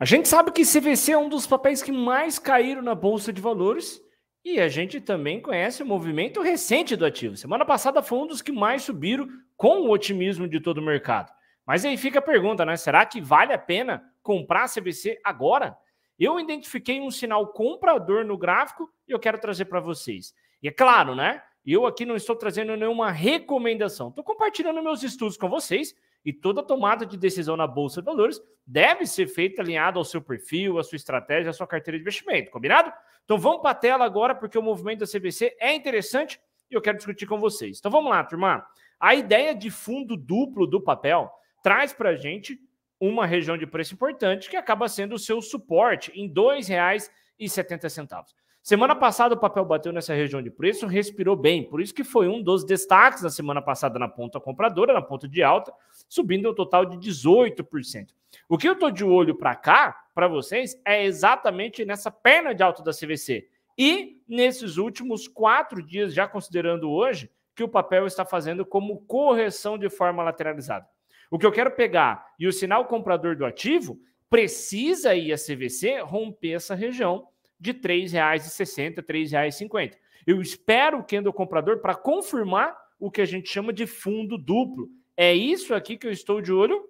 A gente sabe que CVC é um dos papéis que mais caíram na bolsa de valores e a gente também conhece o movimento recente do ativo. Semana passada foi um dos que mais subiram com o otimismo de todo o mercado. Mas aí fica a pergunta, né? Será que vale a pena comprar CVC agora? Eu identifiquei um sinal comprador no gráfico e eu quero trazer para vocês. E é claro, né? Eu aqui não estou trazendo nenhuma recomendação. Estou compartilhando meus estudos com vocês e toda tomada de decisão na Bolsa de Valores deve ser feita alinhada ao seu perfil, à sua estratégia, à sua carteira de investimento, combinado? Então vamos para a tela agora, porque o movimento da CVC é interessante e eu quero discutir com vocês. Então vamos lá, turma. A ideia de fundo duplo do papel traz para a gente uma região de preço importante que acaba sendo o seu suporte em R$ 2,70. Semana passada o papel bateu nessa região de preço, respirou bem, por isso que foi um dos destaques na semana passada na ponta compradora, na ponta de alta, subindo um total de 18%. O que eu estou de olho para cá, para vocês, é exatamente nessa perna de alta da CVC. E nesses últimos quatro dias, já considerando hoje, que o papel está fazendo como correção de forma lateralizada. O que eu quero pegar e o sinal comprador do ativo precisa ir a CVC romper essa região de R$ 3,60, R$ 3,50. Eu espero o comprador para confirmar o que a gente chama de fundo duplo. É isso aqui que eu estou de olho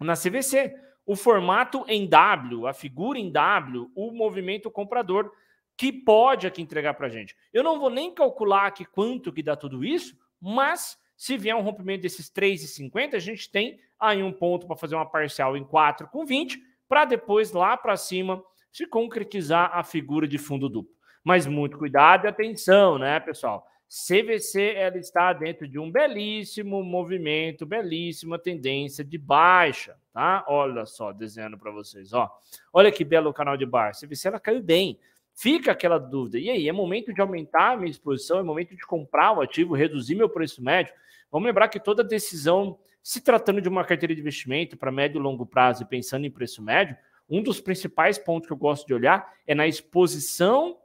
na CVC. O formato em W, a figura em W, o movimento comprador que pode aqui entregar para a gente. Eu não vou nem calcular aqui quanto que dá tudo isso, mas se vier um rompimento desses 3,50, a gente tem aí um ponto para fazer uma parcial em 4,20 para depois lá para cima se concretizar a figura de fundo duplo. Mas muito cuidado e atenção, né, pessoal? CVC ela está dentro de um belíssimo movimento, belíssima tendência de baixa, tá? Olha só, desenhando para vocês, ó. Olha que belo canal de bar. CVC ela caiu bem. Fica aquela dúvida. E aí, é momento de aumentar a minha exposição, é momento de comprar o ativo, reduzir meu preço médio. Vamos lembrar que toda decisão, se tratando de uma carteira de investimento para médio e longo prazo e pensando em preço médio, um dos principais pontos que eu gosto de olhar é na exposição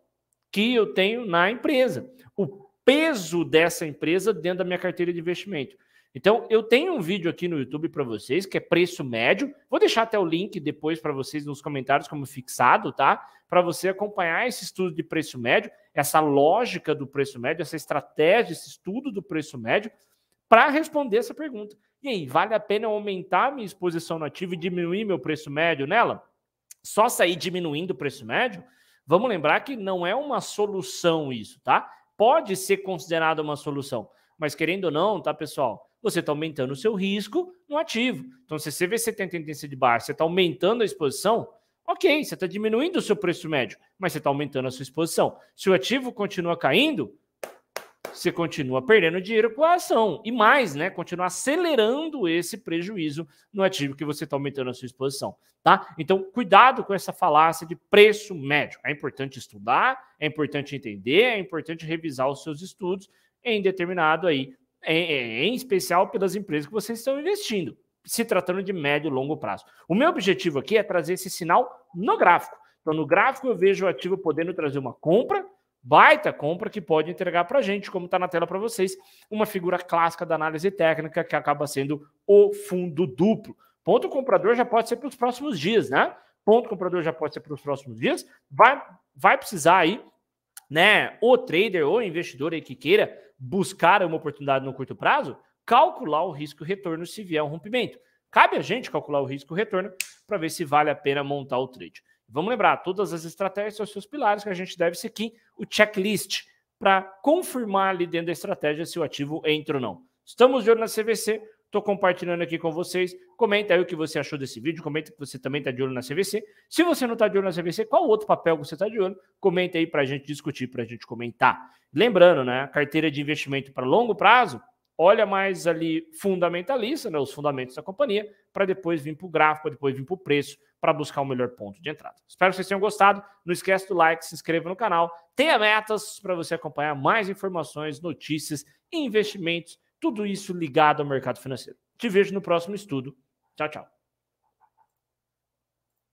que eu tenho na empresa, o peso dessa empresa dentro da minha carteira de investimento. Então, eu tenho um vídeo aqui no YouTube para vocês que é preço médio. Vou deixar até o link depois para vocês nos comentários como fixado, tá? Para você acompanhar esse estudo de preço médio, essa lógica do preço médio, essa estratégia, esse estudo do preço médio para responder essa pergunta. E aí, vale a pena aumentar minha exposição no ativo e diminuir meu preço médio nela? só sair diminuindo o preço médio, vamos lembrar que não é uma solução isso, tá? Pode ser considerada uma solução, mas querendo ou não, tá, pessoal? Você está aumentando o seu risco no ativo. Então, se você vê você tem tendência de baixa, você está aumentando a exposição, ok, você está diminuindo o seu preço médio, mas você está aumentando a sua exposição. Se o ativo continua caindo, você continua perdendo dinheiro com a ação. E mais, né? Continua acelerando esse prejuízo no ativo que você está aumentando a sua exposição. Tá? Então, cuidado com essa falácia de preço médio. É importante estudar, é importante entender, é importante revisar os seus estudos em determinado aí, em, em especial pelas empresas que vocês estão investindo, se tratando de médio e longo prazo. O meu objetivo aqui é trazer esse sinal no gráfico. Então, no gráfico, eu vejo o ativo podendo trazer uma compra baita compra que pode entregar para a gente, como está na tela para vocês, uma figura clássica da análise técnica que acaba sendo o fundo duplo. Ponto comprador já pode ser para os próximos dias, né? Ponto comprador já pode ser para os próximos dias. Vai, vai precisar aí, né? O trader ou investidor aí que queira buscar uma oportunidade no curto prazo, calcular o risco retorno se vier um rompimento. Cabe a gente calcular o risco retorno para ver se vale a pena montar o trade. Vamos lembrar, todas as estratégias são seus pilares que a gente deve seguir o checklist para confirmar ali dentro da estratégia se o ativo entra ou não. Estamos de olho na CVC, estou compartilhando aqui com vocês. Comenta aí o que você achou desse vídeo, comenta que você também está de olho na CVC. Se você não está de olho na CVC, qual outro papel você está de olho? Comenta aí para a gente discutir, para a gente comentar. Lembrando, né, a carteira de investimento para longo prazo, olha mais ali fundamentalista, né, os fundamentos da companhia, para depois vir para o gráfico, para depois vir para o preço, para buscar o melhor ponto de entrada. Espero que vocês tenham gostado. Não esquece do like, se inscreva no canal, tenha metas para você acompanhar mais informações, notícias, investimentos, tudo isso ligado ao mercado financeiro. Te vejo no próximo estudo. Tchau, tchau.